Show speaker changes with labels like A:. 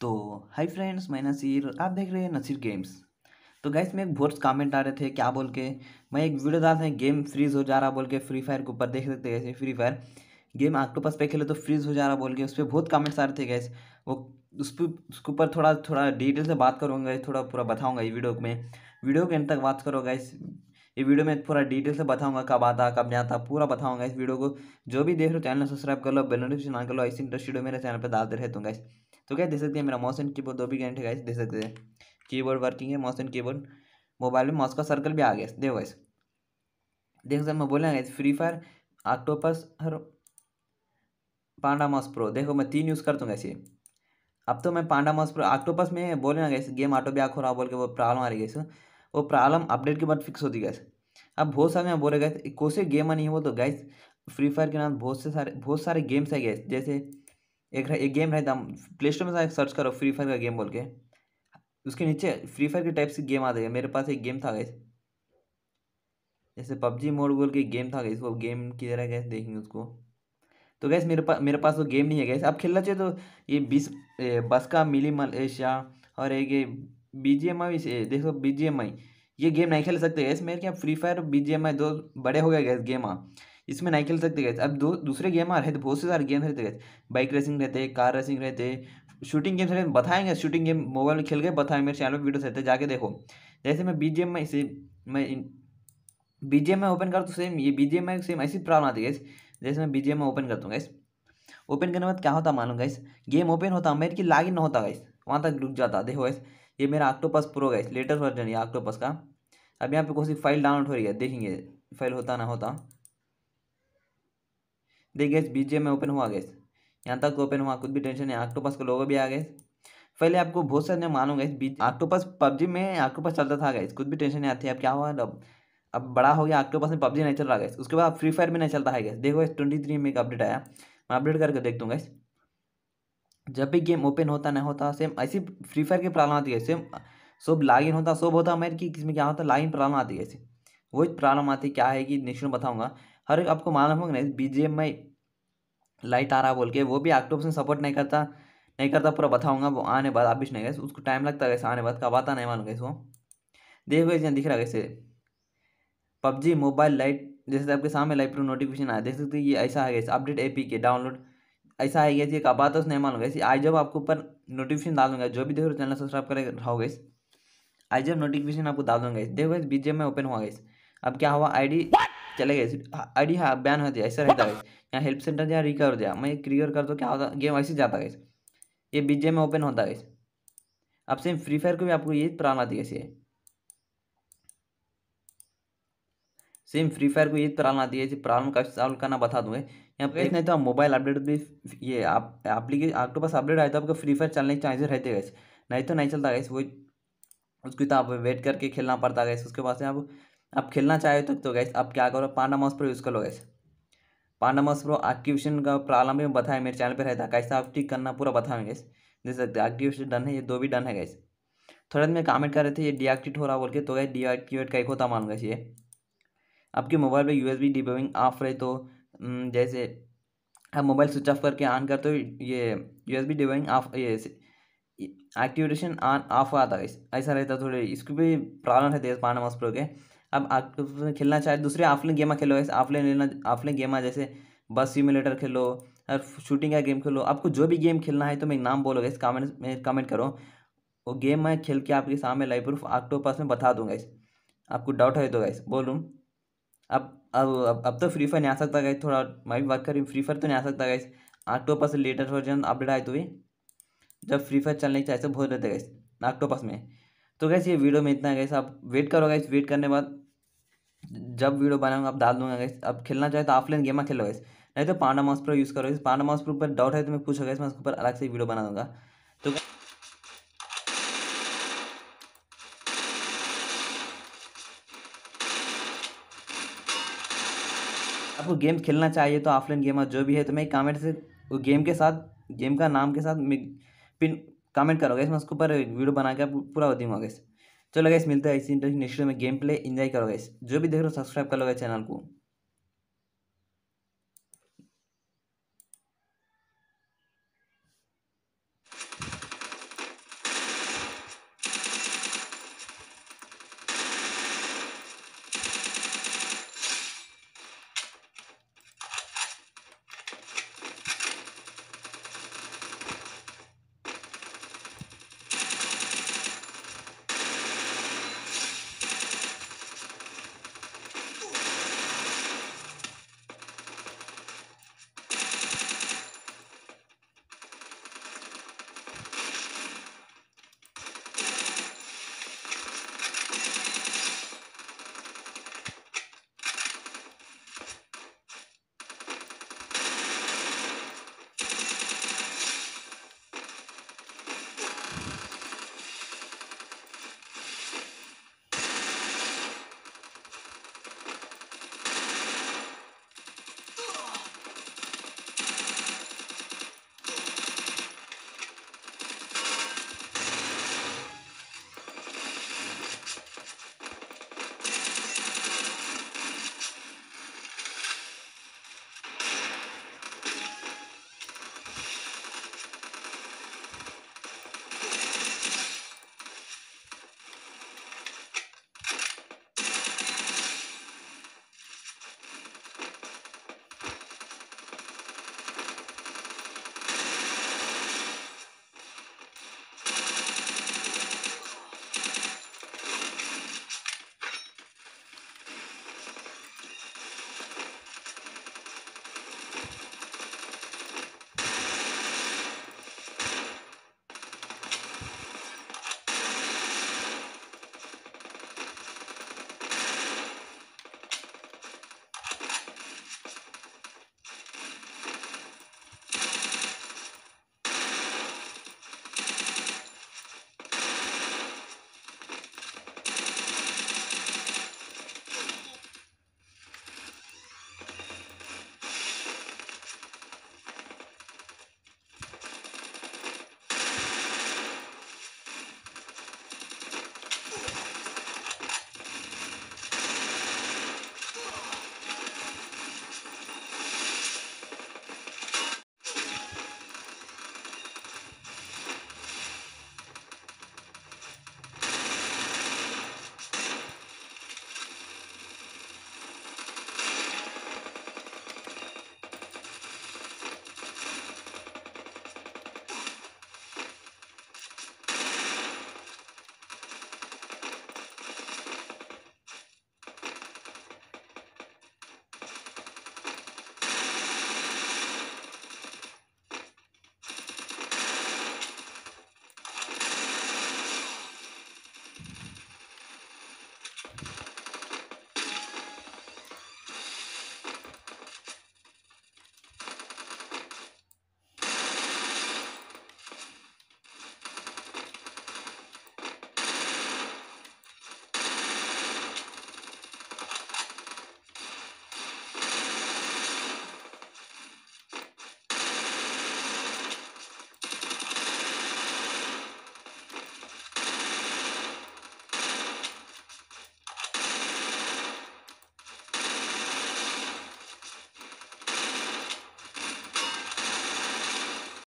A: तो hi friends मैं नसीर आप देख रहे हैं नसीर गेम्स तो गैस में एक बहुत कमेंट आ रहे थे क्या बोल के मैं एक वीडियो डालते हैं गेम फ्रीज हो जा रहा बोल के फ्री फायर के ऊपर देख सकते हैं फ्री फायर गेम आपके पास पे खेले तो फ्रीज हो जा रहा बोल के उस पर बहुत कमेंट्स आ रहे थे गैस वो उस पर उसके ऊपर थोड़ा थोड़ा डिटेल से बात करूँगा थोड़ा पूरा बताऊँगा ये वीडियो में वीडियो के एंड तक बात करो गैस ये वीडियो में पूरा डिटेल से बताऊंगा कब आता कब नहीं आता पूरा बताऊंगा इस वीडियो को जो भी देख रहे हो चैनल सब्सक्राइब कर लो बेल नोटिफिकेशन ऑन कर लो ऐसी इंटरेस्ट वीडियो मेरे चैनल पर डालते रहते हूँ गैस तो क्या देख सकते हैं मेरा मौसम की बोर्ड दो भी कनेक्ट है गाइस देख सकते हैं कीबोर्ड वर्किंग है मौसम की कीबोर्ड मोबाइल में माउस का सर्कल भी आ गया देखो गाइस देख सकते मैं बोला फ्री फायर ऑक्टोपस हर पांडा मॉस प्रो देखो मैं तीन यूज़ करता हूँ ऐसे अब तो मैं पांडा मॉस प्रो ऑक्टोपस में बोले ना गए गेम ऑटो बैक हो रहा बोल के वो प्रॉब्लम आ रही गैस वो प्रॉब्लम अपडेट के बाद फिक्स होती गैस अब बहुत सारे बोले गए कौन से गेम नहीं है वो तो गैस फ्री फायर के नाम बहुत से सारे बहुत सारे गेम्स है गैस जैसे एक एक गेम रहता दम प्ले स्टोर में सर्च करो फ्री फायर का गेम बोल के उसके नीचे फ्री फायर के टाइप से गेम आ जाएगा मेरे पास एक गेम था गैस जैसे पबजी मोड बोल के गेम था गैस वो गेम की तरह गैस देखेंगे उसको तो गैस मेरे पास मेरे पास वो गेम नहीं है गैस आप खेलना चाहिए तो ये बीस बस का मिली मलेशिया और एक ये बी जी एम आई देखो बी जी एम आई ये गेम नहीं खेल सकते गैस मेरे क्या free fire B G M I दो बड़े हो गए गैस गेम आ इसमें नहीं खेल सकते गए अब दो दूसरे गेम आ रहे थे बहुत से सारे गेम तो रहते गए बाइक रेसिंग रहते कार रेसिंग रहते शूटिंग गेम्स रहते बताएंगे शूटिंग गेम मोबाइल में खेल गए बताएंगे मेरे चैनल पर वीडियो रहते जाके देखो जैसे मैं बी में इसे मैं बी में ओपन करता हूँ सेम ये बी में सेम ऐसी प्रॉब्लम आती है जैसे मैं बी में ओपन करता हूँ गैस ओपन करने के बाद क्या होता मालूम गैस गेम ओपन होता मेरे की लागिन ना होता गैस वहाँ तक रुक जाता देखो गैस ये मेरा octopus pro guys latest version है आक्टोपस का अब यहाँ पे कौन सी फाइल डाउनलोड हो रही है देखेंगे फाइल होता ना होता देखिए गैस बीच में ओपन हुआ गैस यहाँ तक ओपन हुआ कुछ भी टेंशन नहीं आक्टोपस का लोगो भी आ गए पहले आपको बहुत सारे मालूम गए बीज आक्टोपस पबजी में आक्टोपस चलता था गैस कुछ भी टेंशन नहीं आती अब क्या हुआ अब अब बड़ा हो गया आक्टोपस में पबजी नहीं चल रहा गैस उसके बाद फ्री फायर में नहीं चलता है गैस देखो इस ट्वेंटी थ्री में एक अपडेट आया मैं अपडेट करके देख दूँगा गैस जब भी गेम ओपन होता नहीं होता सेम ऐसी फ्री फायर की प्रॉब्लम आती है सेम सब लॉगिन होता सब होता मेरे कि किसमें क्या होता लॉगिन प्रॉब्लम आती है ऐसे वही प्रॉब्लम आती क्या है कि नेक्स्ट में बताऊँगा हर आपको मालूम होगा नहीं बीजेएमआई लाइट आ रहा बोल के वो भी आक्टोप से सपोर्ट नहीं करता नहीं करता पूरा बताऊंगा वो आने बाद आप नहीं गए उसको टाइम लगता है आने बाद कब आता नहीं मालूम कैसे वो देखो इसमें दिख रहा कैसे पबजी मोबाइल लाइट जैसे आपके सामने लाइट प्रो नोटिफिकेशन आया देख सकते ये ऐसा है गया update A P K download ऐसा है गया कब आता नहीं मालूम गैस आज जब आपको ऊपर नोटिफिकेशन डाल दूंगा जो भी देखो चैनल सब्सक्राइब कर रहा हो आई जब नोटिफिकेशन आपको डाल दूंगा देखो बीजेम में ओपन हुआ गैस अब क्या हुआ आई डी चले गए हाँ, आईडी हाँ बैन हो दिया ऐसा रहता है यहाँ हेल्प सेंटर या रिकवर दिया मैं क्लियर कर दो क्या होता गेम ऐसे जाता है ये बीजे में ओपन होता है अब सेम फ्री फायर को भी आपको ये प्रॉब्लम आती कैसी है सेम फ्री फायर को ये प्रॉब्लम आती है प्रॉब्लम का सॉल्व करना बता दूंगा यहाँ पे नहीं तो आप मोबाइल अपडेट भी ये आप एप्लीकेशन आपके पास अपडेट आए तो आपको फ्री फायर चलने के चांसेस रहते गए नहीं तो नहीं चलता गए वो उसकी तो आप वेट करके खेलना पड़ता गए उसके बाद से आप आप खेलना चाहे तो, तो गैस आप क्या करो पांडा माउस प्रो यूज़ कर लो guys panda mouse pro activation का प्रॉब्लम भी बताया मेरे चैनल पर रहता है कैसे आप ठीक करना पूरा बताएंगे गैस दे सकते एक्टिवेशन डन है ये दो भी डन है गैस थोड़ा देर में कमेंट कर रहे थे ये डीएक्टिवेट हो रहा बोल के तो गैस डीएक्टिवेट का एक होता मान गए ये आपके mobile S B debugging off रहे तो हम्म, जैसे आप मोबाइल स्विच ऑफ करके ऑन करते हो ये बी डिबगिंग ऑफ ये एक्टिवेशन ऑन ऑफ आता है ऐसा रहता थोड़े इसकी भी प्रॉब्लम रहती है पांडा मॉस प्रो के अब आप खेलना चाहे दूसरे ऑफलाइन गेमा खेलो ऐसे ऑफलाइन लेना ऑफलाइन गेमा जैसे बस सिमुलेटर खेलो और शूटिंग का गेम खेलो आपको जो भी गेम खेलना है तो मैं नाम बोलोगे इस कमेंट में कमेंट करो वो गेम मैं खेल के आपके सामने लाइव प्रूफ आपको पास में बता दूंगा इस आपको डाउट है तो गाइस बोलूँ अब अब अब अब तो फ्री फायर नहीं आ सकता गाइस थोड़ा मैं भी बात हूँ फ्री फायर तो नहीं आ सकता guys octopus latest version update आए तो भी जब फ्री फायर चलने चाहिए बहुत रहते गाइस ऑक्टोपस में तो गैस ये वीडियो में इतना गैस आप वेट करो गाइस वेट करने बाद जब वीडियो बनाऊंगा आप डाल दूंगा गैस अब खेलना चाहे तो ऑफलाइन गेमा खेलो गैस नहीं तो पांडा माउस प्रो यूज़ करो इस पांडा माउस प्रो पर डाउट है तो मैं पूछो गैस मैं उसके ऊपर अलग से वीडियो बना दूंगा तो आपको गेम खेलना चाहिए तो ऑफलाइन गेम जो भी है तो मैं कमेंट से गेम के साथ गेम का नाम के साथ पिन कमेंट करोगे इसमें उसके ऊपर वीडियो बना के पूरा दूंगा चलो गैस मिलता है इसी इंटरेस्टिंग नेक्स्ट में गेम प्ले इंजॉय करो गैस जो भी देख रहे हो सब्सक्राइब कर लो गए चैनल को